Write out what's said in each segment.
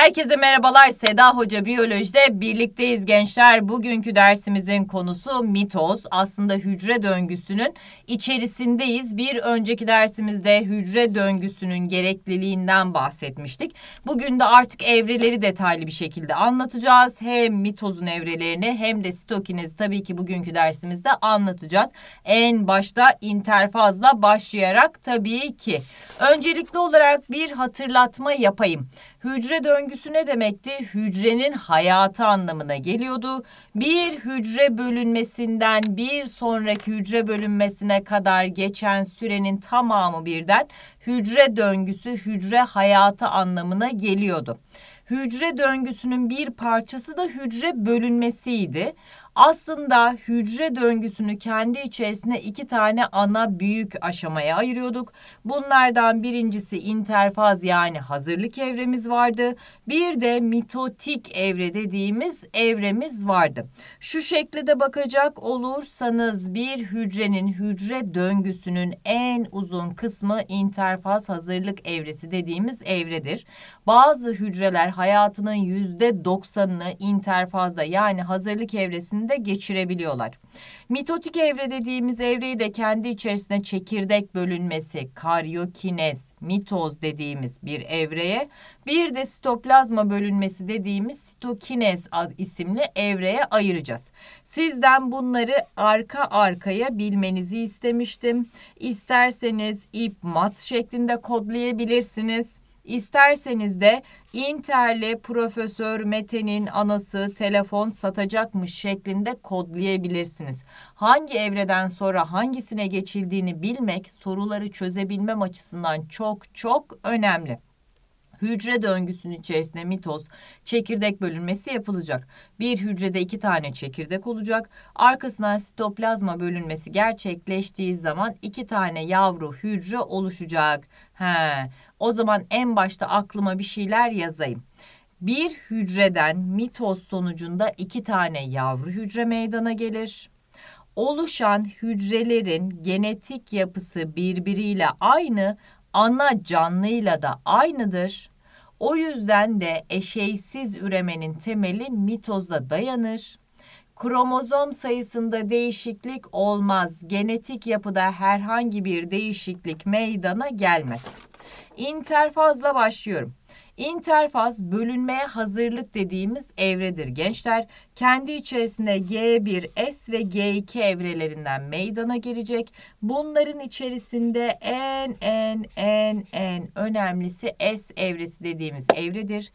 Herkese merhabalar. Seda Hoca Biyolojide birlikteyiz gençler. Bugünkü dersimizin konusu mitoz. Aslında hücre döngüsünün içerisindeyiz. Bir önceki dersimizde hücre döngüsünün gerekliliğinden bahsetmiştik. Bugün de artık evreleri detaylı bir şekilde anlatacağız. Hem mitozun evrelerini hem de stokinezi tabii ki bugünkü dersimizde anlatacağız. En başta interfazla başlayarak tabii ki. Öncelikli olarak bir hatırlatma yapayım. Hücre döngüsü ne demekti? Hücrenin hayatı anlamına geliyordu. Bir hücre bölünmesinden bir sonraki hücre bölünmesine kadar geçen sürenin tamamı birden hücre döngüsü, hücre hayatı anlamına geliyordu hücre döngüsünün bir parçası da hücre bölünmesiydi. Aslında hücre döngüsünü kendi içerisinde iki tane ana büyük aşamaya ayırıyorduk. Bunlardan birincisi interfaz yani hazırlık evremiz vardı. Bir de mitotik evre dediğimiz evremiz vardı. Şu şekilde bakacak olursanız bir hücrenin hücre döngüsünün en uzun kısmı interfaz hazırlık evresi dediğimiz evredir. Bazı hücreler hayatının yüzde doksanını interfazda yani hazırlık evresinde evresini de geçirebiliyorlar. Mitotik evre dediğimiz evreyi de kendi içerisinde çekirdek bölünmesi, karyokinez, mitoz dediğimiz bir evreye, bir de sitoplazma bölünmesi dediğimiz sitokinez isimli evreye ayıracağız. Sizden bunları arka arkaya bilmenizi istemiştim. İsterseniz ip mat şeklinde kodlayabilirsiniz. İsterseniz de Inter'le Profesör Mete'nin anası telefon satacakmış şeklinde kodlayabilirsiniz. Hangi evreden sonra hangisine geçildiğini bilmek soruları çözebilmem açısından çok çok önemli hücre döngüsünün içerisinde mitoz çekirdek bölünmesi yapılacak. Bir hücrede iki tane çekirdek olacak. Arkasından sitoplazma bölünmesi gerçekleştiği zaman iki tane yavru hücre oluşacak. He, o zaman en başta aklıma bir şeyler yazayım. Bir hücreden mitoz sonucunda iki tane yavru hücre meydana gelir. Oluşan hücrelerin genetik yapısı birbiriyle aynı, ana canlıyla da aynıdır. O yüzden de eşeysiz üremenin temeli mitoza dayanır. Kromozom sayısında değişiklik olmaz. Genetik yapıda herhangi bir değişiklik meydana gelmez interfazla başlıyorum. İnterfaz bölünmeye hazırlık dediğimiz evredir gençler kendi içerisinde G1S ve G2 evrelerinden meydana gelecek. Bunların içerisinde en en en en önemlisi S evresi dediğimiz evredir.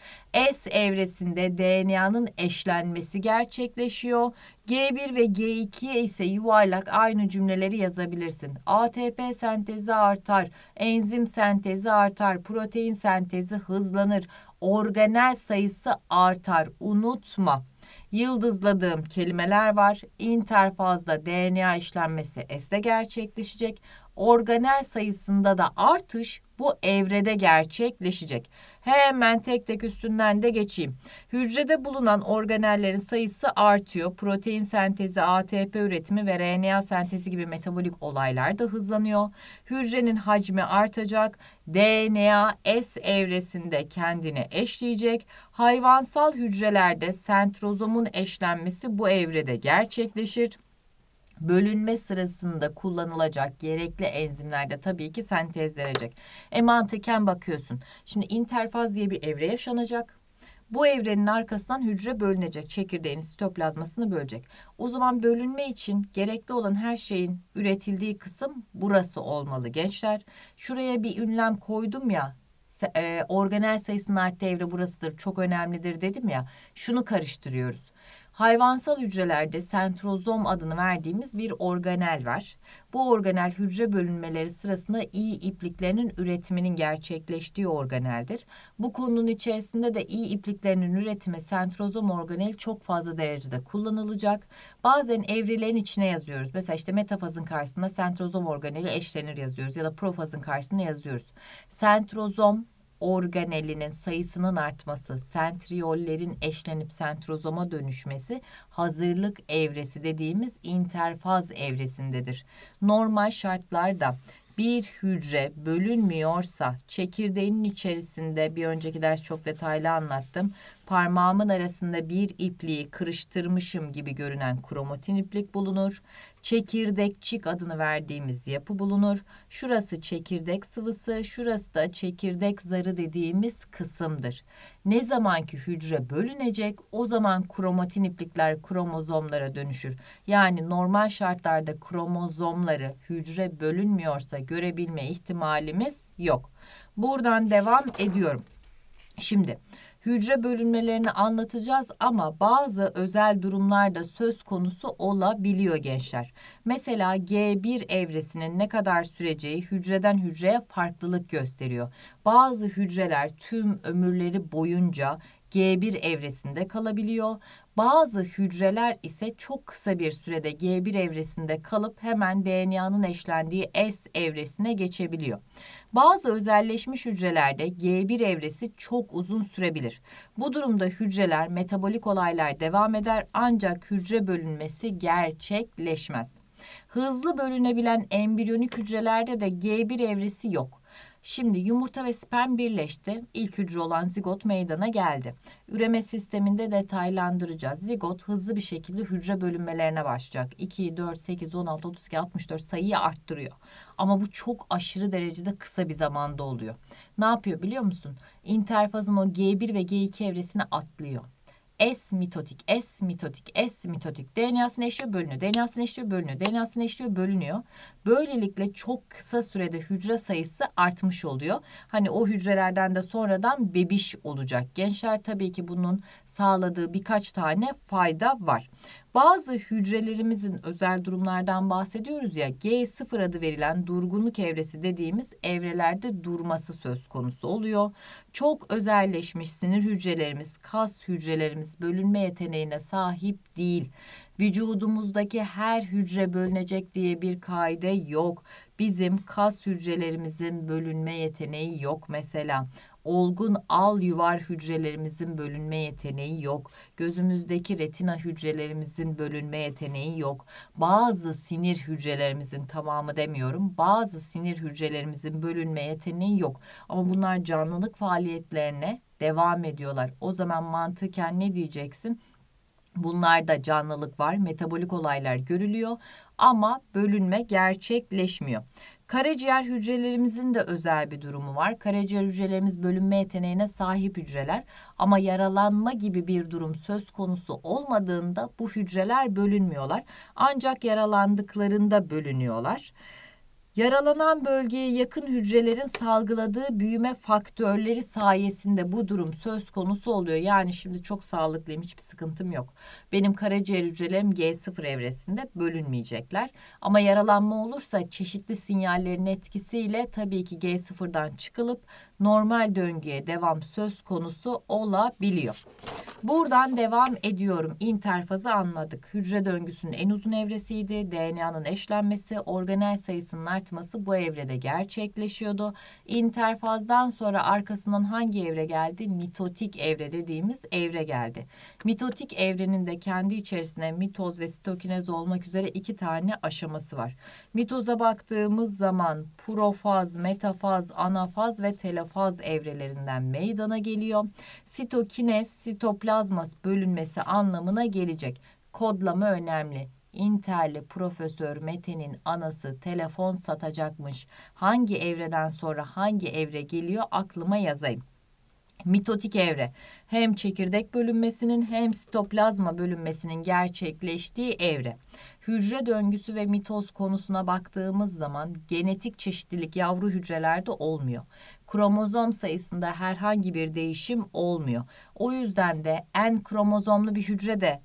S evresinde DNA'nın eşlenmesi gerçekleşiyor. G1 ve G2'ye ise yuvarlak aynı cümleleri yazabilirsin. ATP sentezi artar, enzim sentezi artar, protein sentezi hızlanır, organel sayısı artar. Unutma yıldızladığım kelimeler var. İnterfazda DNA işlenmesi S'de gerçekleşecek. Organel sayısında da artış bu evrede gerçekleşecek. Hemen tek tek üstünden de geçeyim. Hücrede bulunan organellerin sayısı artıyor. Protein sentezi, ATP üretimi ve RNA sentezi gibi metabolik olaylar da hızlanıyor. Hücrenin hacmi artacak. DNA S evresinde kendini eşleyecek. Hayvansal hücrelerde sentrozomun eşlenmesi bu evrede gerçekleşir bölünme sırasında kullanılacak gerekli enzimlerde tabii ki sentezlenecek. E mantıken bakıyorsun. Şimdi interfaz diye bir evre yaşanacak. Bu evrenin arkasından hücre bölünecek. Çekirdeğin sitoplazmasını bölecek. O zaman bölünme için gerekli olan her şeyin üretildiği kısım burası olmalı gençler. Şuraya bir ünlem koydum ya. E, organel sayısının arttığı evre burasıdır. Çok önemlidir dedim ya. Şunu karıştırıyoruz Hayvansal hücrelerde sentrozom adını verdiğimiz bir organel var. Bu organel hücre bölünmeleri sırasında iyi ipliklerinin üretiminin gerçekleştiği organeldir. Bu konunun içerisinde de iyi ipliklerinin üretimi sentrozom organel çok fazla derecede kullanılacak. Bazen evrelerin içine yazıyoruz. Mesela işte metafazın karşısında sentrozom organeli eşlenir yazıyoruz ya da profazın karşısında yazıyoruz. Sentrozom organelinin sayısının artması, sentriyollerin eşlenip sentrozoma dönüşmesi hazırlık evresi dediğimiz interfaz evresindedir. Normal şartlarda bir hücre bölünmüyorsa çekirdeğinin içerisinde bir önceki ders çok detaylı anlattım. Parmağımın arasında bir ipliği kırıştırmışım gibi görünen kromatin iplik bulunur çekirdekçik adını verdiğimiz yapı bulunur. Şurası çekirdek sıvısı, şurası da çekirdek zarı dediğimiz kısımdır. Ne zamanki hücre bölünecek o zaman kromatin iplikler kromozomlara dönüşür. Yani normal şartlarda kromozomları hücre bölünmüyorsa görebilme ihtimalimiz yok. Buradan devam ediyorum. Şimdi hücre bölünmelerini anlatacağız ama bazı özel durumlarda söz konusu olabiliyor gençler. Mesela G1 evresinin ne kadar süreceği hücreden hücreye farklılık gösteriyor. Bazı hücreler tüm ömürleri boyunca G1 evresinde kalabiliyor. Bazı hücreler ise çok kısa bir sürede G1 evresinde kalıp hemen DNA'nın eşlendiği S evresine geçebiliyor. Bazı özelleşmiş hücrelerde G1 evresi çok uzun sürebilir. Bu durumda hücreler metabolik olaylar devam eder ancak hücre bölünmesi gerçekleşmez. Hızlı bölünebilen embriyonik hücrelerde de G1 evresi yok. Şimdi yumurta ve sperm birleşti. İlk hücre olan zigot meydana geldi. Üreme sisteminde detaylandıracağız. Zigot hızlı bir şekilde hücre bölünmelerine başlayacak. 2, 4, 8, 16, 32, 64 sayıyı arttırıyor. Ama bu çok aşırı derecede kısa bir zamanda oluyor. Ne yapıyor biliyor musun? İnterfazın o G1 ve G2 evresini atlıyor. S mitotik, S mitotik, S mitotik DNA'sını eşliyor, bölünüyor. DNA'sını eşliyor, bölünüyor. DNA'sını eşliyor, bölünüyor. Böylelikle çok kısa sürede hücre sayısı artmış oluyor. Hani o hücrelerden de sonradan bebiş olacak. Gençler tabii ki bunun sağladığı birkaç tane fayda var. Bazı hücrelerimizin özel durumlardan bahsediyoruz ya G0 adı verilen durgunluk evresi dediğimiz evrelerde durması söz konusu oluyor. Çok özelleşmiş sinir hücrelerimiz, kas hücrelerimiz bölünme yeteneğine sahip değil. Vücudumuzdaki her hücre bölünecek diye bir kaide yok. Bizim kas hücrelerimizin bölünme yeteneği yok mesela olgun al yuvar hücrelerimizin bölünme yeteneği yok. Gözümüzdeki retina hücrelerimizin bölünme yeteneği yok. Bazı sinir hücrelerimizin tamamı demiyorum. Bazı sinir hücrelerimizin bölünme yeteneği yok. Ama bunlar canlılık faaliyetlerine devam ediyorlar. O zaman mantıken ne diyeceksin? Bunlarda canlılık var, metabolik olaylar görülüyor ama bölünme gerçekleşmiyor. Karaciğer hücrelerimizin de özel bir durumu var. Karaciğer hücrelerimiz bölünme yeteneğine sahip hücreler ama yaralanma gibi bir durum söz konusu olmadığında bu hücreler bölünmüyorlar. Ancak yaralandıklarında bölünüyorlar. Yaralanan bölgeye yakın hücrelerin salgıladığı büyüme faktörleri sayesinde bu durum söz konusu oluyor. Yani şimdi çok sağlıklıyım hiçbir sıkıntım yok. Benim karaciğer hücrelerim G0 evresinde bölünmeyecekler. Ama yaralanma olursa çeşitli sinyallerin etkisiyle tabii ki G0'dan çıkılıp normal döngüye devam söz konusu olabiliyor. Buradan devam ediyorum. İnterfazı anladık. Hücre döngüsünün en uzun evresiydi. DNA'nın eşlenmesi, organel sayısının artması bu evrede gerçekleşiyordu. İnterfazdan sonra arkasından hangi evre geldi? Mitotik evre dediğimiz evre geldi. Mitotik evrenin de kendi içerisinde mitoz ve sitokinez olmak üzere iki tane aşaması var. Mitoza baktığımız zaman profaz, metafaz, anafaz ve telofaz faz evrelerinden meydana geliyor. Sitokinez, sitoplazmas bölünmesi anlamına gelecek. Kodlama önemli. Interli Profesör Mete'nin anası telefon satacakmış. Hangi evreden sonra hangi evre geliyor aklıma yazayım. Mitotik evre hem çekirdek bölünmesinin hem sitoplazma bölünmesinin gerçekleştiği evre. Hücre döngüsü ve mitoz konusuna baktığımız zaman genetik çeşitlilik yavru hücrelerde olmuyor kromozom sayısında herhangi bir değişim olmuyor. O yüzden de en kromozomlu bir hücre de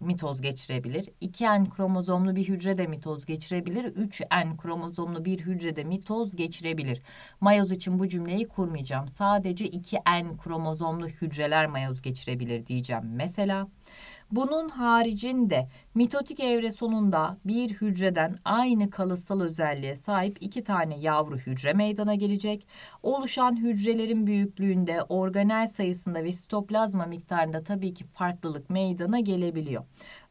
mitoz geçirebilir. 2 en kromozomlu bir hücre de mitoz geçirebilir. 3 en kromozomlu bir hücre de mitoz geçirebilir. Mayoz için bu cümleyi kurmayacağım. Sadece 2 en kromozomlu hücreler mayoz geçirebilir diyeceğim. Mesela bunun haricinde mitotik evre sonunda bir hücreden aynı kalıtsal özelliğe sahip iki tane yavru hücre meydana gelecek. Oluşan hücrelerin büyüklüğünde, organel sayısında ve sitoplazma miktarında tabii ki farklılık meydana gelebiliyor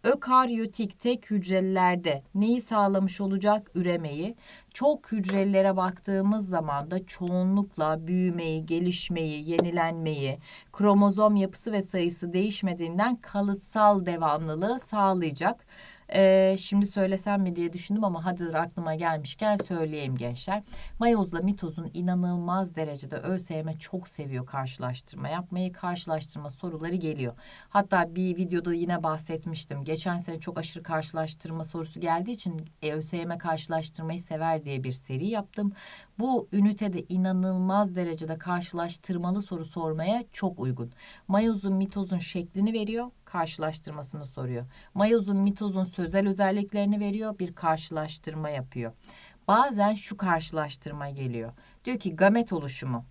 ökaryotik tek hücrelerde neyi sağlamış olacak? Üremeyi. Çok hücrelere baktığımız zaman da çoğunlukla büyümeyi, gelişmeyi, yenilenmeyi, kromozom yapısı ve sayısı değişmediğinden kalıtsal devamlılığı sağlayacak. E, şimdi söylesem mi diye düşündüm ama hazır aklıma gelmişken söyleyeyim gençler. Mayozla mitozun inanılmaz derecede ÖSYM e çok seviyor karşılaştırma yapmayı. Karşılaştırma soruları geliyor. Hatta bir videoda yine bahsetmiştim. Geçen sene çok aşırı karşılaştırma sorusu geldiği için e, ÖSYM e karşılaştırmayı sever diye bir seri yaptım. Bu ünitede inanılmaz derecede karşılaştırmalı soru sormaya çok uygun. Mayozun mitozun şeklini veriyor karşılaştırmasını soruyor. Mayozun mitozun sözel özelliklerini veriyor, bir karşılaştırma yapıyor. Bazen şu karşılaştırma geliyor. Diyor ki gamet oluşumu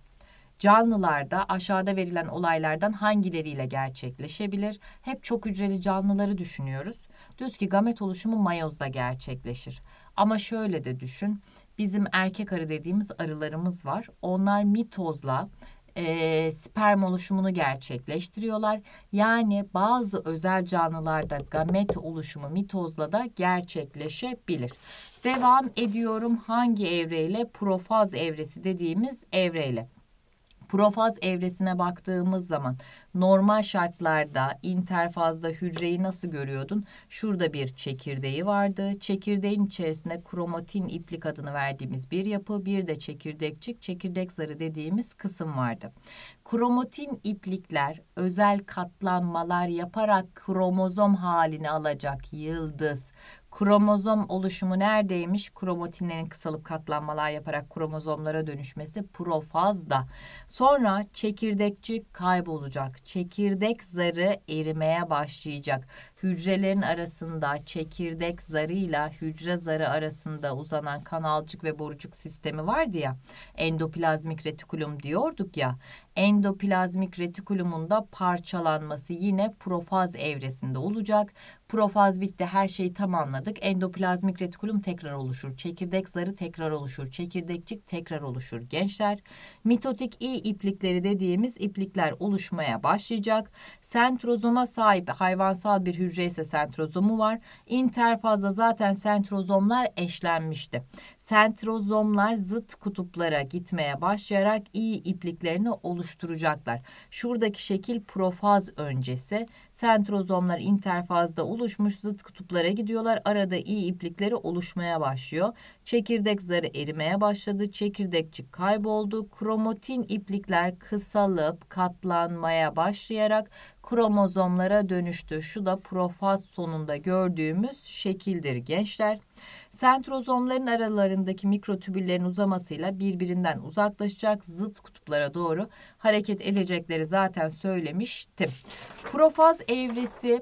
canlılarda aşağıda verilen olaylardan hangileriyle gerçekleşebilir? Hep çok hücreli canlıları düşünüyoruz. Düz ki gamet oluşumu mayozda gerçekleşir. Ama şöyle de düşün. Bizim erkek arı dediğimiz arılarımız var. Onlar mitozla e, sperm oluşumunu gerçekleştiriyorlar. Yani bazı özel canlılarda gamet oluşumu mitozla da gerçekleşebilir. Devam ediyorum hangi evreyle? Profaz evresi dediğimiz evreyle. Profaz evresine baktığımız zaman normal şartlarda interfazda hücreyi nasıl görüyordun? Şurada bir çekirdeği vardı. Çekirdeğin içerisinde kromatin iplik adını verdiğimiz bir yapı, bir de çekirdekçik, çekirdek zarı dediğimiz kısım vardı. Kromatin iplikler özel katlanmalar yaparak kromozom halini alacak yıldız Kromozom oluşumu neredeymiş? Kromatinlerin kısalıp katlanmalar yaparak kromozomlara dönüşmesi profazda. Sonra çekirdekçik kaybolacak. Çekirdek zarı erimeye başlayacak. Hücrelerin arasında çekirdek zarıyla hücre zarı arasında uzanan kanalcık ve borucuk sistemi vardı ya. Endoplazmik retikulum diyorduk ya endoplazmik retikulumunda parçalanması yine profaz evresinde olacak. Profaz bitti her şeyi tamamladık. Endoplazmik retikulum tekrar oluşur. Çekirdek zarı tekrar oluşur. Çekirdekçik tekrar oluşur gençler. Mitotik i iplikleri dediğimiz iplikler oluşmaya başlayacak. Sentrozoma sahip hayvansal bir hücre ise sentrozomu var. İnterfazda zaten sentrozomlar eşlenmişti. Sentrozomlar zıt kutuplara gitmeye başlayarak i ipliklerini oluşturacaktır oluşturacaklar. Şuradaki şekil profaz öncesi. Sentrozomlar interfazda oluşmuş zıt kutuplara gidiyorlar. Arada iyi iplikleri oluşmaya başlıyor. Çekirdek zarı erimeye başladı. Çekirdekçik kayboldu. Kromatin iplikler kısalıp katlanmaya başlayarak kromozomlara dönüştü. Şu da profaz sonunda gördüğümüz şekildir gençler. Sentrozomların aralarındaki mikrotübüllerin uzamasıyla birbirinden uzaklaşacak zıt kutuplara doğru hareket edecekleri zaten söylemiştim. Profaz evresi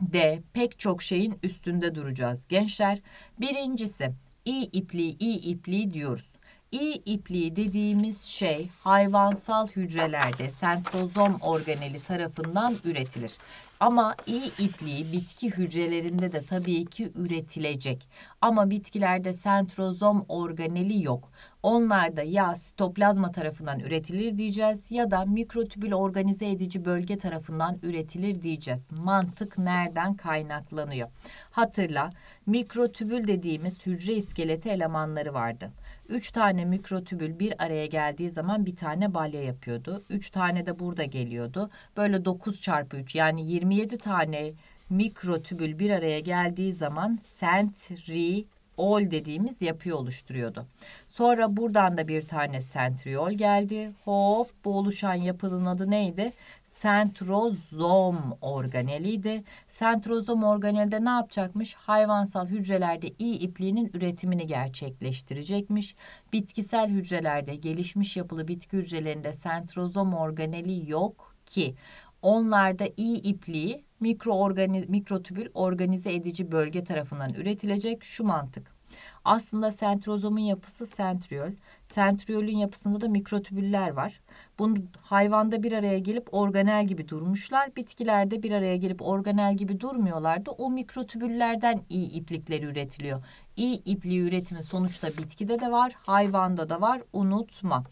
de pek çok şeyin üstünde duracağız gençler. Birincisi iyi ipliği iyi ipliği diyoruz. İ ipliği dediğimiz şey hayvansal hücrelerde sentrozom organeli tarafından üretilir. Ama iyi ipliği bitki hücrelerinde de tabii ki üretilecek. Ama bitkilerde sentrozom organeli yok. Onlar da ya sitoplazma tarafından üretilir diyeceğiz ya da mikrotübül organize edici bölge tarafından üretilir diyeceğiz. Mantık nereden kaynaklanıyor? Hatırla mikrotübül dediğimiz hücre iskeleti elemanları vardı. Üç tane mikrotübül bir araya geldiği zaman bir tane balya yapıyordu. Üç tane de burada geliyordu. Böyle 9 çarpı 3 yani 27 tane mikrotübül bir araya geldiği zaman sentriol dediğimiz yapıyı oluşturuyordu. Sonra buradan da bir tane sentriol geldi. Hop bu oluşan yapının adı neydi? Sentrozom organeliydi. Sentrozom organelde ne yapacakmış? Hayvansal hücrelerde iyi ipliğinin üretimini gerçekleştirecekmiş. Bitkisel hücrelerde gelişmiş yapılı bitki hücrelerinde sentrozom organeli yok ki onlarda iyi ipliği mikroorganiz mikrotübül organize edici bölge tarafından üretilecek şu mantık. Aslında sentrozomun yapısı sentriol. Sentriolün yapısında da mikrotübüller var. Bunu hayvanda bir araya gelip organel gibi durmuşlar. Bitkilerde bir araya gelip organel gibi durmuyorlardı. O mikrotübüllerden iyi iplikleri üretiliyor. İyi ipliği üretimi sonuçta bitkide de var, hayvanda da var. Unutma.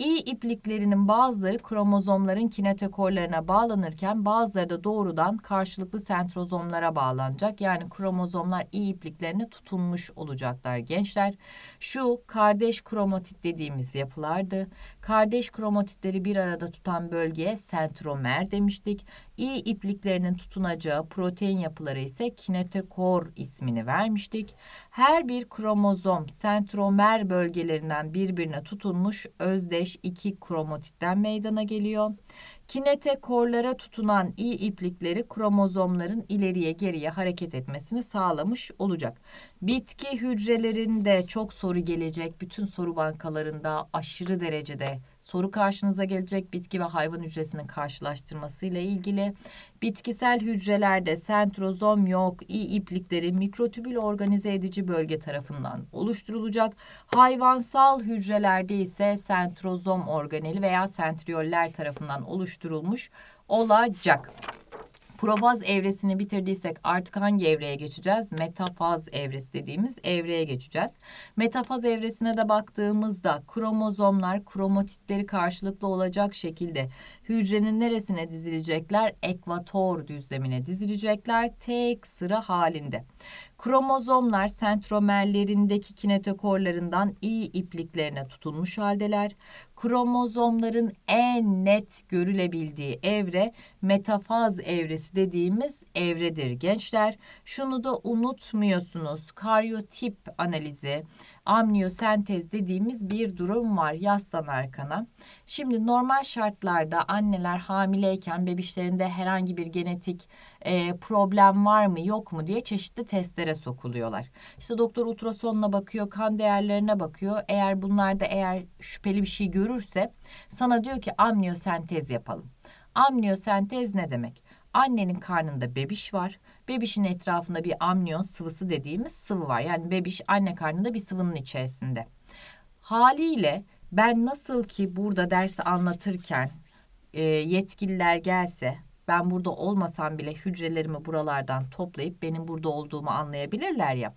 İ ipliklerinin bazıları kromozomların kinetokorlarına bağlanırken bazıları da doğrudan karşılıklı sentrozomlara bağlanacak. Yani kromozomlar İ ipliklerine tutunmuş olacaklar gençler. Şu kardeş kromatit dediğimiz yapılardı. Kardeş kromatitleri bir arada tutan bölge sentromer demiştik. İyi ipliklerinin tutunacağı protein yapıları ise kinetokor ismini vermiştik. Her bir kromozom sentromer bölgelerinden birbirine tutunmuş özdeş iki kromatitten meydana geliyor. Kinetekorlara tutunan i iplikleri kromozomların ileriye geriye hareket etmesini sağlamış olacak. Bitki hücrelerinde çok soru gelecek. Bütün soru bankalarında aşırı derecede soru karşınıza gelecek bitki ve hayvan hücresinin karşılaştırması ile ilgili. Bitkisel hücrelerde sentrozom yok, iyi iplikleri mikrotübül organize edici bölge tarafından oluşturulacak. Hayvansal hücrelerde ise sentrozom organeli veya sentriyoller tarafından oluşturulmuş olacak. Profaz evresini bitirdiysek artık hangi evreye geçeceğiz? Metafaz evresi dediğimiz evreye geçeceğiz. Metafaz evresine de baktığımızda kromozomlar kromatitleri karşılıklı olacak şekilde hücrenin neresine dizilecekler? Ekvator düzlemine dizilecekler tek sıra halinde. Kromozomlar sentromerlerindeki kinetokorlarından iyi ipliklerine tutunmuş haldeler kromozomların en net görülebildiği evre metafaz evresi dediğimiz evredir gençler. Şunu da unutmuyorsunuz. Karyotip analizi, amniyosentez dediğimiz bir durum var. Yaslan arkana. Şimdi normal şartlarda anneler hamileyken bebişlerinde herhangi bir genetik e, problem var mı yok mu diye çeşitli testlere sokuluyorlar. İşte doktor ultrasonla bakıyor, kan değerlerine bakıyor. Eğer bunlarda eğer şüpheli bir şey görürse sana diyor ki amniyosentez yapalım. Amniyosentez ne demek? Annenin karnında bebiş var Bebişin etrafında bir amniyon sıvısı dediğimiz sıvı var. Yani bebiş anne karnında bir sıvının içerisinde. Haliyle ben nasıl ki burada dersi anlatırken e, yetkililer gelse ben burada olmasam bile hücrelerimi buralardan toplayıp benim burada olduğumu anlayabilirler ya.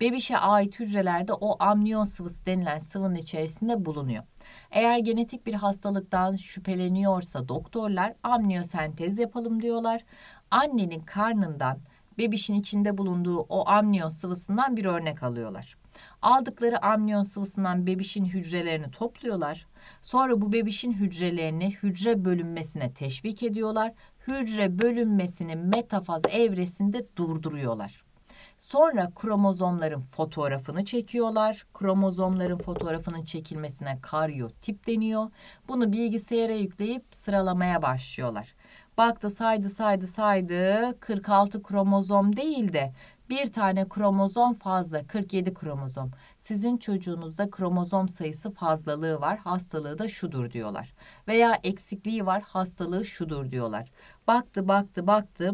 Bebişe ait hücrelerde o amniyon sıvısı denilen sıvının içerisinde bulunuyor. Eğer genetik bir hastalıktan şüpheleniyorsa doktorlar amniyosentez yapalım diyorlar. Annenin karnından bebişin içinde bulunduğu o amniyon sıvısından bir örnek alıyorlar. Aldıkları amniyon sıvısından bebişin hücrelerini topluyorlar. Sonra bu bebişin hücrelerini hücre bölünmesine teşvik ediyorlar. Hücre bölünmesini metafaz evresinde durduruyorlar. Sonra kromozomların fotoğrafını çekiyorlar. Kromozomların fotoğrafının çekilmesine karyotip deniyor. Bunu bilgisayara yükleyip sıralamaya başlıyorlar. Baktı saydı saydı saydı 46 kromozom değil de bir tane kromozom fazla 47 kromozom. Sizin çocuğunuzda kromozom sayısı fazlalığı var hastalığı da şudur diyorlar. Veya eksikliği var hastalığı şudur diyorlar. Baktı baktı baktı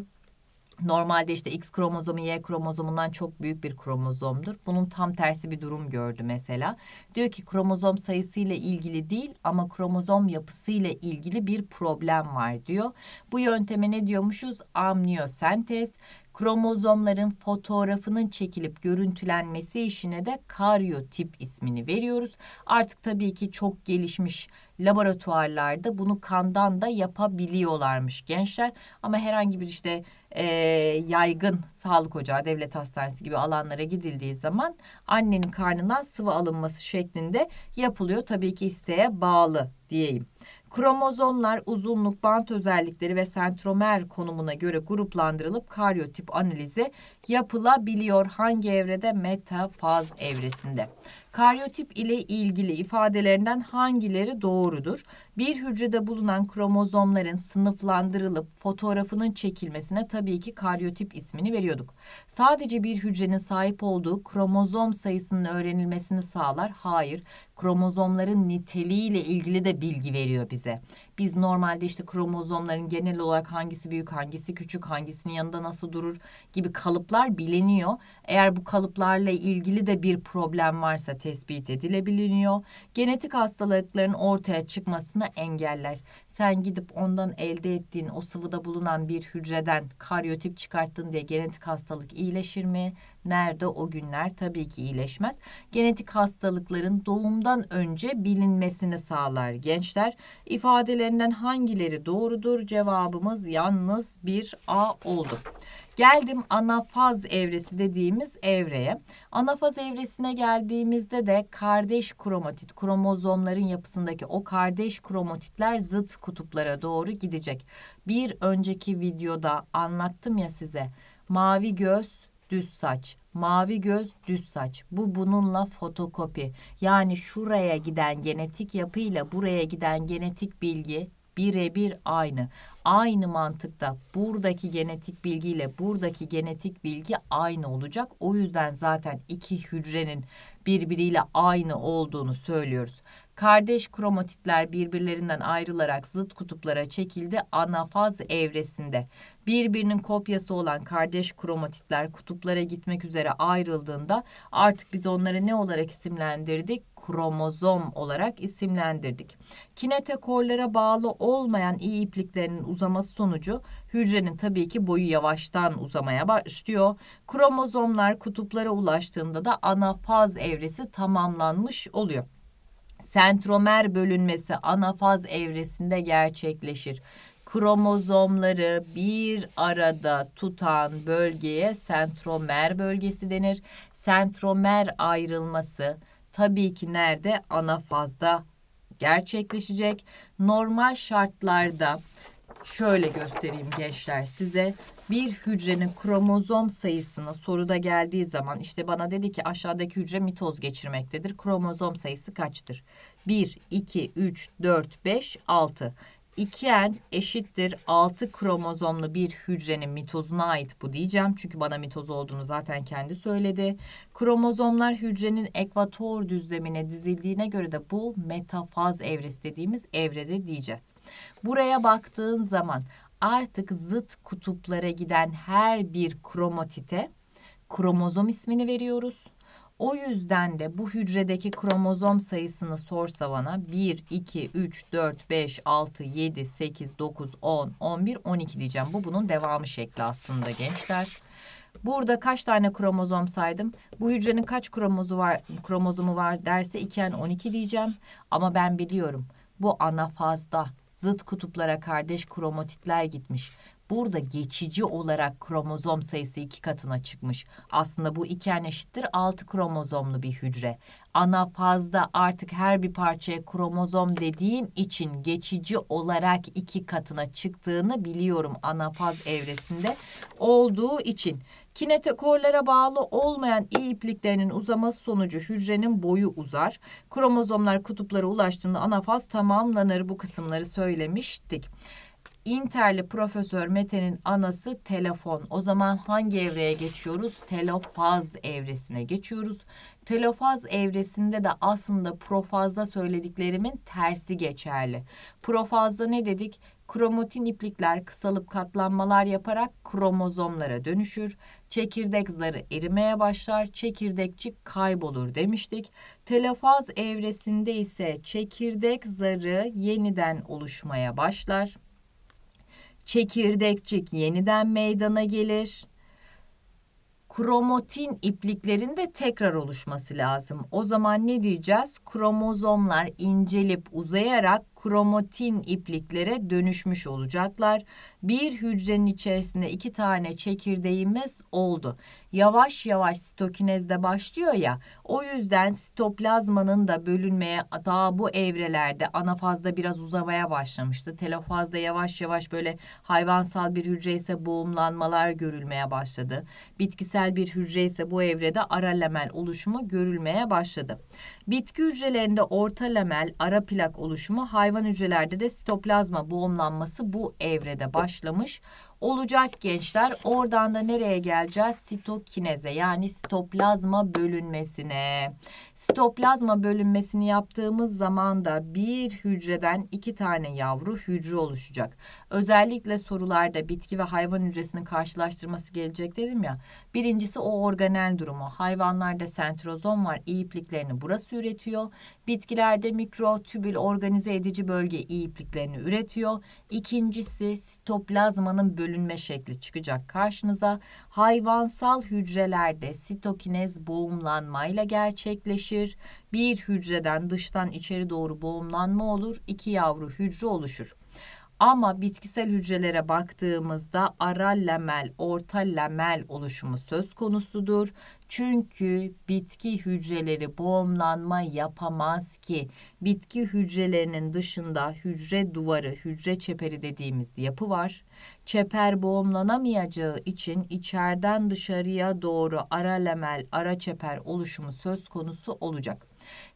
Normalde işte X kromozomu Y kromozomundan çok büyük bir kromozomdur. Bunun tam tersi bir durum gördü mesela. Diyor ki kromozom sayısıyla ilgili değil ama kromozom yapısıyla ilgili bir problem var diyor. Bu yönteme ne diyormuşuz? Amniyosentez kromozomların fotoğrafının çekilip görüntülenmesi işine de karyotip ismini veriyoruz. Artık tabii ki çok gelişmiş laboratuvarlarda bunu kandan da yapabiliyorlarmış gençler. Ama herhangi bir işte e, yaygın sağlık ocağı, devlet hastanesi gibi alanlara gidildiği zaman annenin karnından sıvı alınması şeklinde yapılıyor. Tabii ki isteğe bağlı diyeyim. Kromozomlar uzunluk, bant özellikleri ve sentromer konumuna göre gruplandırılıp karyotip analizi yapılabiliyor. Hangi evrede? Metafaz evresinde. Karyotip ile ilgili ifadelerinden hangileri doğrudur? Bir hücrede bulunan kromozomların sınıflandırılıp fotoğrafının çekilmesine tabii ki karyotip ismini veriyorduk. Sadece bir hücrenin sahip olduğu kromozom sayısının öğrenilmesini sağlar. Hayır, kromozomların niteliğiyle ilgili de bilgi veriyor bize. Biz normalde işte kromozomların genel olarak hangisi büyük, hangisi küçük, hangisinin yanında nasıl durur gibi kalıplar biliniyor. Eğer bu kalıplarla ilgili de bir problem varsa tespit edilebiliyor. Genetik hastalıkların ortaya çıkmasını engeller. Sen gidip ondan elde ettiğin o sıvıda bulunan bir hücreden karyotip çıkarttın diye genetik hastalık iyileşir mi? Nerede o günler? Tabii ki iyileşmez. Genetik hastalıkların doğumdan önce bilinmesini sağlar gençler. İfadelerinden hangileri doğrudur? Cevabımız yalnız bir A oldu. Geldim anafaz evresi dediğimiz evreye. Anafaz evresine geldiğimizde de kardeş kromatit, kromozomların yapısındaki o kardeş kromatitler zıt kutuplara doğru gidecek. Bir önceki videoda anlattım ya size. Mavi göz, düz saç, mavi göz, düz saç. Bu bununla fotokopi. Yani şuraya giden genetik yapıyla buraya giden genetik bilgi birebir aynı. Aynı mantıkta buradaki genetik bilgiyle buradaki genetik bilgi aynı olacak. O yüzden zaten iki hücrenin birbiriyle aynı olduğunu söylüyoruz. Kardeş kromatitler birbirlerinden ayrılarak zıt kutuplara çekildi anafaz evresinde. Birbirinin kopyası olan kardeş kromatitler kutuplara gitmek üzere ayrıldığında artık biz onları ne olarak isimlendirdik? kromozom olarak isimlendirdik. Kinetokorlara bağlı olmayan iyi ipliklerinin uzaması sonucu hücrenin tabii ki boyu yavaştan uzamaya başlıyor. Kromozomlar kutuplara ulaştığında da anafaz evresi tamamlanmış oluyor sentromer bölünmesi anafaz evresinde gerçekleşir. Kromozomları bir arada tutan bölgeye sentromer bölgesi denir. Sentromer ayrılması tabii ki nerede? Anafazda gerçekleşecek. Normal şartlarda şöyle göstereyim gençler size bir hücrenin kromozom sayısını soruda geldiği zaman işte bana dedi ki aşağıdaki hücre mitoz geçirmektedir. Kromozom sayısı kaçtır? 1, 2, 3, 4, 5, 6. 2n eşittir 6 kromozomlu bir hücrenin mitozuna ait bu diyeceğim. Çünkü bana mitoz olduğunu zaten kendi söyledi. Kromozomlar hücrenin ekvator düzlemine dizildiğine göre de bu metafaz evresi dediğimiz evrede diyeceğiz. Buraya baktığın zaman artık zıt kutuplara giden her bir kromatite kromozom ismini veriyoruz. O yüzden de bu hücredeki kromozom sayısını sorsa bana 1, 2, 3, 4, 5, 6, 7, 8, 9, 10, 11, 12 diyeceğim. Bu bunun devamı şekli aslında gençler. Burada kaç tane kromozom saydım? Bu hücrenin kaç kromozu var, kromozomu var derse 2 yani 12 diyeceğim. Ama ben biliyorum bu anafazda zıt kutuplara kardeş kromatitler gitmiş. Burada geçici olarak kromozom sayısı iki katına çıkmış. Aslında bu iki en eşittir altı kromozomlu bir hücre. Anafazda artık her bir parçaya kromozom dediğim için geçici olarak iki katına çıktığını biliyorum anafaz evresinde olduğu için. Kinetokorlara bağlı olmayan iyi ipliklerinin uzaması sonucu hücrenin boyu uzar. Kromozomlar kutuplara ulaştığında anafaz tamamlanır. Bu kısımları söylemiştik. İnterli Profesör Mete'nin anası telefon. O zaman hangi evreye geçiyoruz? Telofaz evresine geçiyoruz. Telofaz evresinde de aslında profazda söylediklerimin tersi geçerli. Profazda ne dedik? Kromatin iplikler kısalıp katlanmalar yaparak kromozomlara dönüşür. Çekirdek zarı erimeye başlar, çekirdekçik kaybolur demiştik. Telofaz evresinde ise çekirdek zarı yeniden oluşmaya başlar. Çekirdekçik yeniden meydana gelir kromatin ipliklerinde tekrar oluşması lazım. O zaman ne diyeceğiz? Kromozomlar incelip uzayarak kromatin ipliklere dönüşmüş olacaklar. Bir hücrenin içerisinde iki tane çekirdeğimiz oldu. Yavaş yavaş sitokinezde başlıyor ya. O yüzden sitoplazmanın da bölünmeye daha bu evrelerde anafazda biraz uzamaya başlamıştı. Telofazda yavaş yavaş böyle hayvansal bir hücre ise boğumlanmalar görülmeye başladı. Bitkisel bir hücre ise bu evrede ara lamel oluşumu görülmeye başladı. Bitki hücrelerinde orta lamel ara plak oluşumu hayvan hayvan hücrelerde de sitoplazma boğumlanması bu evrede başlamış olacak gençler. Oradan da nereye geleceğiz? Sitokineze yani sitoplazma bölünmesine. Sitoplazma bölünmesini yaptığımız zaman da bir hücreden iki tane yavru hücre oluşacak. Özellikle sorularda bitki ve hayvan hücresinin karşılaştırması gelecek dedim ya. Birincisi o organel durumu. Hayvanlarda sentrozom var. İyi ipliklerini burası üretiyor. Bitkilerde mikro organize edici bölge iyi ipliklerini üretiyor. İkincisi sitoplazmanın bölünmesi bölünme şekli çıkacak karşınıza. Hayvansal hücrelerde sitokinez boğumlanmayla gerçekleşir. Bir hücreden dıştan içeri doğru boğumlanma olur. iki yavru hücre oluşur. Ama bitkisel hücrelere baktığımızda ara lamel, orta lamel oluşumu söz konusudur. Çünkü bitki hücreleri boğumlanma yapamaz ki. Bitki hücrelerinin dışında hücre duvarı, hücre çeperi dediğimiz yapı var. Çeper boğumlanamayacağı için içeriden dışarıya doğru ara lemel, ara çeper oluşumu söz konusu olacak.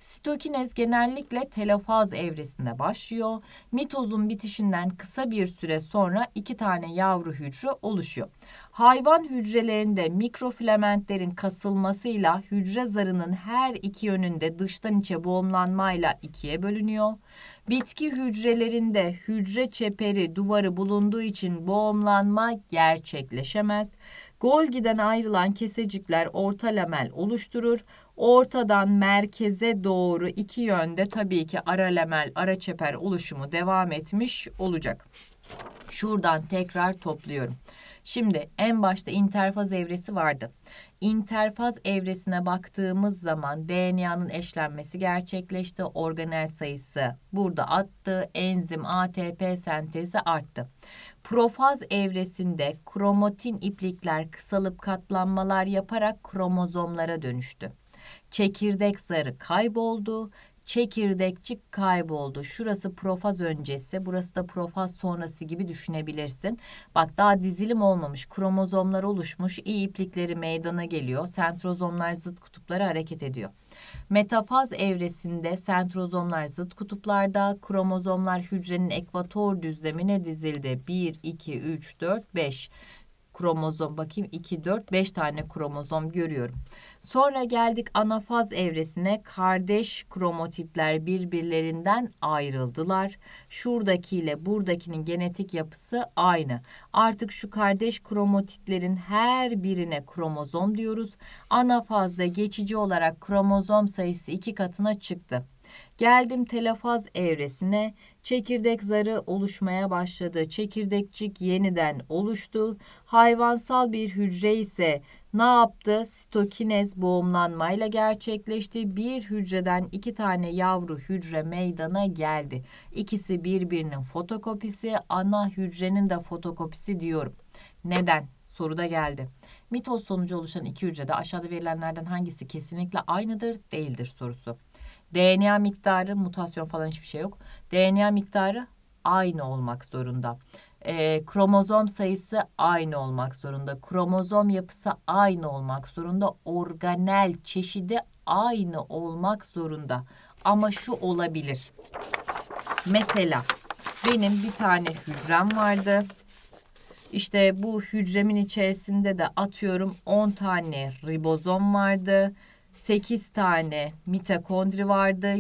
Sitokinez genellikle telofaz evresinde başlıyor. Mitozun bitişinden kısa bir süre sonra iki tane yavru hücre oluşuyor. Hayvan hücrelerinde mikrofilamentlerin kasılmasıyla hücre zarının her iki yönünde dıştan içe boğumlanmayla ikiye bölünüyor. Bitki hücrelerinde hücre çeperi duvarı bulunduğu için boğumlanma gerçekleşemez. Gol giden ayrılan kesecikler orta lamel oluşturur. Ortadan merkeze doğru iki yönde tabii ki ara lamel, ara çeper oluşumu devam etmiş olacak. Şuradan tekrar topluyorum. Şimdi en başta interfaz evresi vardı. İnterfaz evresine baktığımız zaman DNA'nın eşlenmesi gerçekleşti. Organel sayısı burada attı. Enzim ATP sentezi arttı. Profaz evresinde kromatin iplikler kısalıp katlanmalar yaparak kromozomlara dönüştü. Çekirdek zarı kayboldu çekirdekçik kayboldu. Şurası profaz öncesi, burası da profaz sonrası gibi düşünebilirsin. Bak daha dizilim olmamış, kromozomlar oluşmuş, iyi iplikleri meydana geliyor. Sentrozomlar zıt kutuplara hareket ediyor. Metafaz evresinde sentrozomlar zıt kutuplarda, kromozomlar hücrenin ekvator düzlemine dizildi. 1, 2, 3, 4, 5 kromozom bakayım 2 4 5 tane kromozom görüyorum. Sonra geldik anafaz evresine kardeş kromatitler birbirlerinden ayrıldılar. Şuradakiyle buradakinin genetik yapısı aynı. Artık şu kardeş kromatitlerin her birine kromozom diyoruz. Anafazda geçici olarak kromozom sayısı iki katına çıktı. Geldim telafaz evresine. Çekirdek zarı oluşmaya başladı. Çekirdekçik yeniden oluştu. Hayvansal bir hücre ise ne yaptı? Sitokinez boğumlanmayla gerçekleşti. Bir hücreden iki tane yavru hücre meydana geldi. İkisi birbirinin fotokopisi, ana hücrenin de fotokopisi diyorum. Neden? Soruda geldi. Mitoz sonucu oluşan iki hücrede aşağıda verilenlerden hangisi kesinlikle aynıdır, değildir sorusu. DNA miktarı mutasyon falan hiçbir şey yok. DNA miktarı aynı olmak zorunda. E, kromozom sayısı aynı olmak zorunda. Kromozom yapısı aynı olmak zorunda. Organel çeşidi aynı olmak zorunda. Ama şu olabilir. Mesela benim bir tane hücrem vardı. İşte bu hücremin içerisinde de atıyorum 10 tane ribozom vardı. 8 tane mitokondri vardı.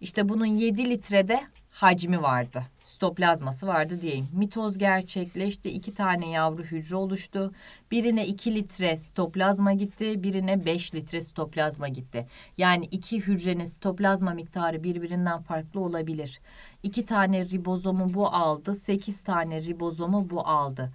İşte bunun 7 litrede hacmi vardı. Sitoplazması vardı diyeyim. Mitoz gerçekleşti. iki tane yavru hücre oluştu. Birine 2 litre sitoplazma gitti. Birine 5 litre sitoplazma gitti. Yani iki hücrenin sitoplazma miktarı birbirinden farklı olabilir. İki tane ribozomu bu aldı. 8 tane ribozomu bu aldı.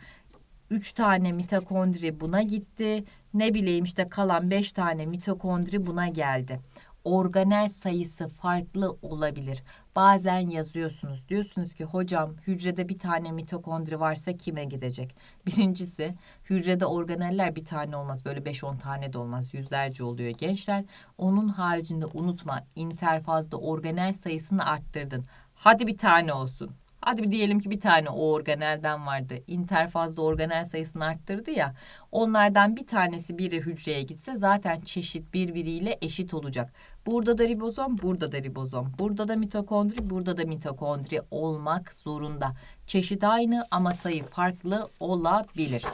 3 tane mitokondri buna gitti. Ne bileyim işte kalan 5 tane mitokondri buna geldi. Organel sayısı farklı olabilir. Bazen yazıyorsunuz. Diyorsunuz ki hocam hücrede bir tane mitokondri varsa kime gidecek? Birincisi hücrede organeller bir tane olmaz. Böyle 5-10 tane de olmaz. Yüzlerce oluyor gençler. Onun haricinde unutma interfazda organel sayısını arttırdın. Hadi bir tane olsun. Hadi bir diyelim ki bir tane o organelden vardı. İnterfazda organel sayısını arttırdı ya. Onlardan bir tanesi biri hücreye gitse zaten çeşit birbiriyle eşit olacak. Burada da ribozom, burada da ribozom. Burada da mitokondri, burada da mitokondri olmak zorunda. Çeşit aynı ama sayı farklı olabilir.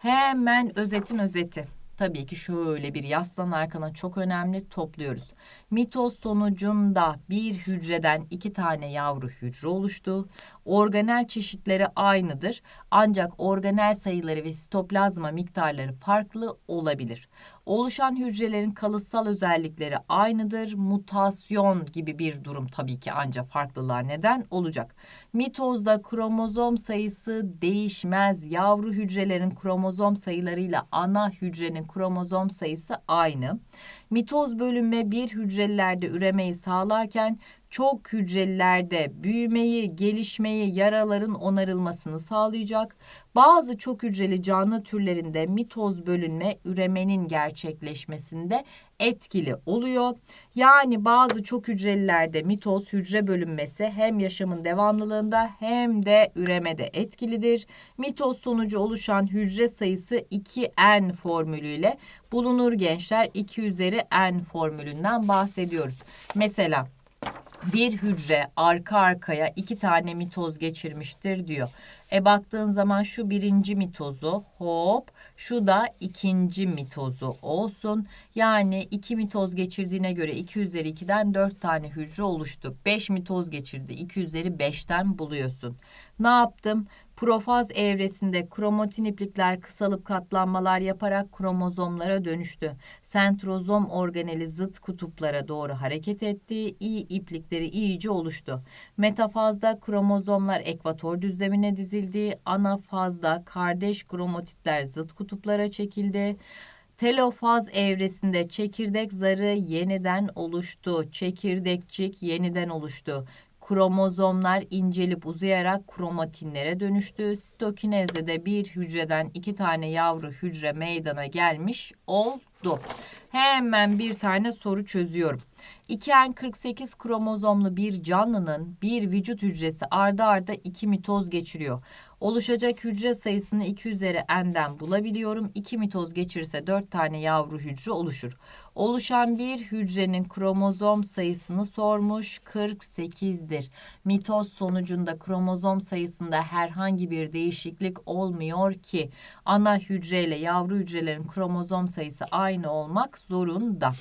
Hemen özetin özeti. Tabii ki şöyle bir yaslan arkana çok önemli topluyoruz. Mitoz sonucunda bir hücreden iki tane yavru hücre oluştu. Organel çeşitleri aynıdır ancak organel sayıları ve sitoplazma miktarları farklı olabilir. Oluşan hücrelerin kalıtsal özellikleri aynıdır. Mutasyon gibi bir durum tabii ki ancak farklılığa neden olacak. Mitozda kromozom sayısı değişmez. Yavru hücrelerin kromozom sayılarıyla ana hücrenin kromozom sayısı aynı. Mitoz bölünme bir hücrelerde üremeyi sağlarken çok hücrelerde büyümeyi, gelişmeyi, yaraların onarılmasını sağlayacak. Bazı çok hücreli canlı türlerinde mitoz bölünme üremenin gerçekleşmesinde etkili oluyor. Yani bazı çok hücrelilerde mitoz hücre bölünmesi hem yaşamın devamlılığında hem de üremede etkilidir. Mitoz sonucu oluşan hücre sayısı 2n formülüyle bulunur gençler. 2 üzeri n formülünden bahsediyoruz. Mesela bir hücre arka arkaya iki tane mitoz geçirmiştir diyor. E baktığın zaman şu birinci mitozu hop şu da ikinci mitozu olsun. Yani iki mitoz geçirdiğine göre 2 üzeri 2'den 4 tane hücre oluştu. 5 mitoz geçirdi 2 üzeri 5'ten buluyorsun. Ne yaptım? Profaz evresinde kromatin iplikler kısalıp katlanmalar yaparak kromozomlara dönüştü. Sentrozom organeli zıt kutuplara doğru hareket etti. iyi iplikleri iyice oluştu. Metafazda kromozomlar ekvator düzlemine dizildi. Ana fazda kardeş kromatitler zıt kutuplara çekildi. Telofaz evresinde çekirdek zarı yeniden oluştu. Çekirdekçik yeniden oluştu. Kromozomlar incelip uzayarak kromatinlere dönüştü. Sitokinezde de bir hücreden iki tane yavru hücre meydana gelmiş oldu. Hemen bir tane soru çözüyorum. 2N48 kromozomlu bir canlının bir vücut hücresi ardı arda 2 mitoz geçiriyor. Oluşacak hücre sayısını 2 üzeri n'den bulabiliyorum. 2 mitoz geçirse 4 tane yavru hücre oluşur. Oluşan bir hücrenin kromozom sayısını sormuş 48'dir. Mitoz sonucunda kromozom sayısında herhangi bir değişiklik olmuyor ki ana hücreyle yavru hücrelerin kromozom sayısı aynı olmak zorunda.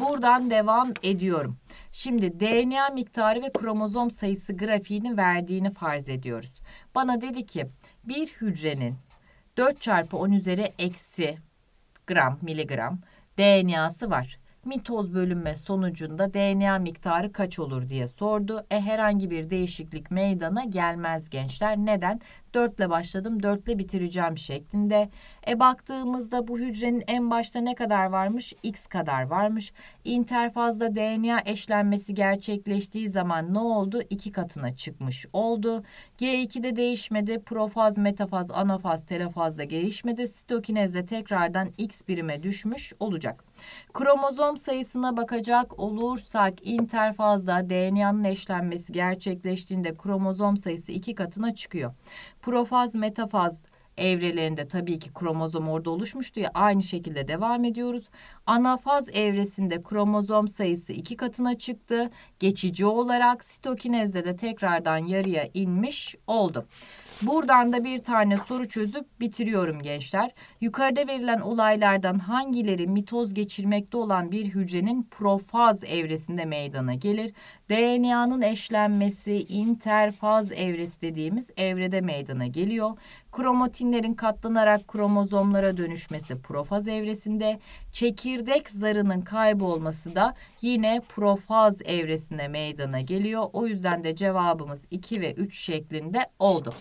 Buradan devam ediyorum. Şimdi DNA miktarı ve kromozom sayısı grafiğini verdiğini farz ediyoruz. Bana dedi ki bir hücrenin 4 çarpı 10 üzeri eksi gram miligram DNA'sı var mitoz bölünme sonucunda DNA miktarı kaç olur diye sordu. E herhangi bir değişiklik meydana gelmez gençler. Neden? 4 ile başladım 4 ile bitireceğim şeklinde. E baktığımızda bu hücrenin en başta ne kadar varmış? X kadar varmış. İnterfazda DNA eşlenmesi gerçekleştiği zaman ne oldu? 2 katına çıkmış oldu. G2'de değişmedi. Profaz, metafaz, anafaz, telafazda değişmedi. Sitokinezde tekrardan X birime düşmüş olacak. Kromozom sayısına bakacak olursak interfazda DNA'nın eşlenmesi gerçekleştiğinde kromozom sayısı iki katına çıkıyor. Profaz, metafaz evrelerinde tabii ki kromozom orada oluşmuştu ya aynı şekilde devam ediyoruz. Anafaz evresinde kromozom sayısı iki katına çıktı. Geçici olarak sitokinezde de tekrardan yarıya inmiş oldu. Buradan da bir tane soru çözüp bitiriyorum gençler. Yukarıda verilen olaylardan hangileri mitoz geçirmekte olan bir hücrenin profaz evresinde meydana gelir? DNA'nın eşlenmesi interfaz evresi dediğimiz evrede meydana geliyor. Kromatinlerin katlanarak kromozomlara dönüşmesi profaz evresinde, çekirdek zarının kaybolması da yine profaz evresinde meydana geliyor. O yüzden de cevabımız 2 ve 3 şeklinde oldu.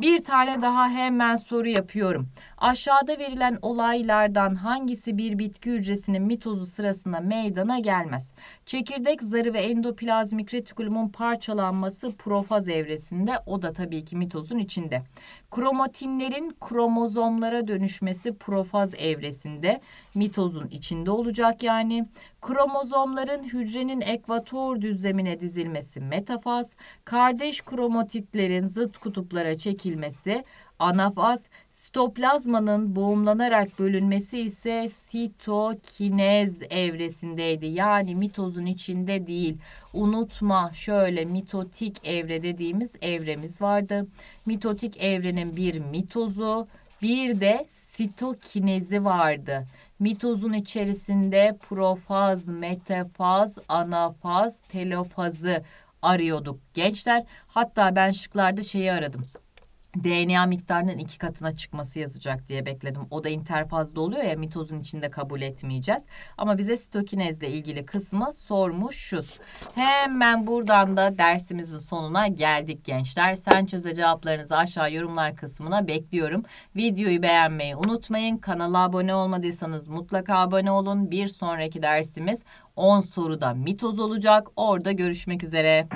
Bir tane daha hemen soru yapıyorum. Aşağıda verilen olaylardan hangisi bir bitki hücresinin mitozu sırasında meydana gelmez? Çekirdek zarı ve endoplazmik retikulumun parçalanması profaz evresinde o da tabii ki mitozun içinde. Kromatinlerin kromozomlara dönüşmesi profaz evresinde mitozun içinde olacak yani. Kromozomların hücrenin ekvator düzlemine dizilmesi metafaz, kardeş kromatitlerin zıt kutuplara çekilmesi anafaz, Sitoplazmanın boğumlanarak bölünmesi ise sitokinez evresindeydi. Yani mitozun içinde değil. Unutma şöyle mitotik evre dediğimiz evremiz vardı. Mitotik evrenin bir mitozu, bir de sitokinezi vardı. Mitozun içerisinde profaz, metafaz, anafaz, telofazı arıyorduk gençler. Hatta ben şıklarda şeyi aradım. DNA miktarının iki katına çıkması yazacak diye bekledim. O da interfazda oluyor ya mitozun içinde kabul etmeyeceğiz. Ama bize stokinezle ilgili kısmı sormuşuz. Hemen buradan da dersimizin sonuna geldik gençler. Sen çöze cevaplarınızı aşağı yorumlar kısmına bekliyorum. Videoyu beğenmeyi unutmayın. Kanala abone olmadıysanız mutlaka abone olun. Bir sonraki dersimiz 10 soruda mitoz olacak. Orada görüşmek üzere.